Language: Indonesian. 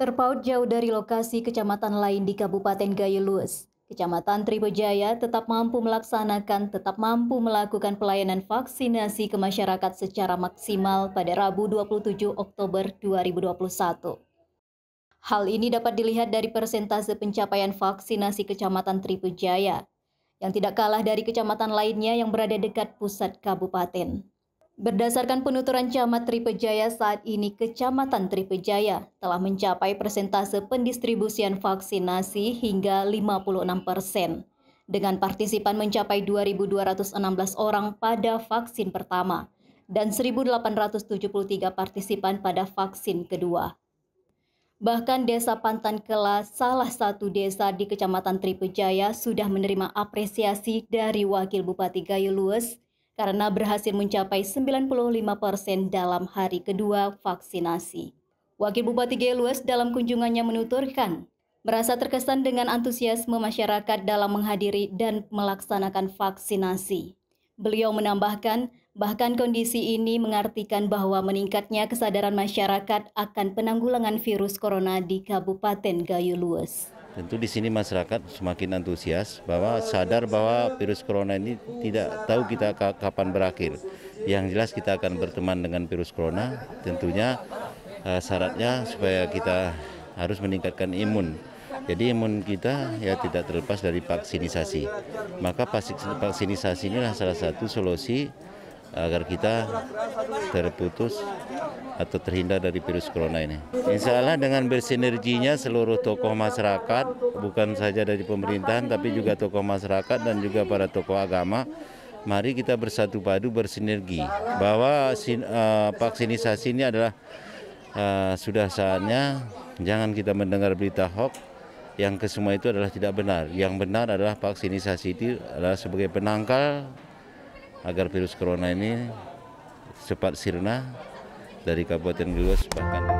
Terpaut jauh dari lokasi kecamatan lain di Kabupaten Gayulus. Kecamatan Tribojaya tetap mampu melaksanakan, tetap mampu melakukan pelayanan vaksinasi ke masyarakat secara maksimal pada Rabu 27 Oktober 2021. Hal ini dapat dilihat dari persentase pencapaian vaksinasi Kecamatan Tribojaya, yang tidak kalah dari kecamatan lainnya yang berada dekat pusat kabupaten. Berdasarkan penuturan Camat Tripejaya, saat ini Kecamatan Tripejaya telah mencapai persentase pendistribusian vaksinasi hingga 56 persen, dengan partisipan mencapai 2.216 orang pada vaksin pertama dan 1.873 partisipan pada vaksin kedua. Bahkan desa Pantan Kela, salah satu desa di Kecamatan Tripejaya, sudah menerima apresiasi dari Wakil Bupati Gayo Lues, karena berhasil mencapai 95% dalam hari kedua vaksinasi. Wakil Bupati Gelues dalam kunjungannya menuturkan, merasa terkesan dengan antusiasme masyarakat dalam menghadiri dan melaksanakan vaksinasi. Beliau menambahkan, bahkan kondisi ini mengartikan bahwa meningkatnya kesadaran masyarakat akan penanggulangan virus corona di Kabupaten Gayo Lues. Tentu di sini masyarakat semakin antusias bahwa sadar bahwa virus corona ini tidak tahu kita kapan berakhir. Yang jelas kita akan berteman dengan virus corona, tentunya uh, syaratnya supaya kita harus meningkatkan imun. Jadi imun kita ya tidak terlepas dari vaksinisasi. Maka vaksinisasi inilah salah satu solusi agar kita terputus atau terhindar dari virus corona ini. Insya Allah dengan bersinerginya seluruh tokoh masyarakat, bukan saja dari pemerintahan tapi juga tokoh masyarakat dan juga para tokoh agama, mari kita bersatu padu bersinergi bahwa uh, vaksinisasi ini adalah uh, sudah saatnya jangan kita mendengar berita hoax yang kesemua itu adalah tidak benar. Yang benar adalah vaksinisasi itu adalah sebagai penangkal agar virus corona ini cepat sirna dari Kabupaten Gelos bahkan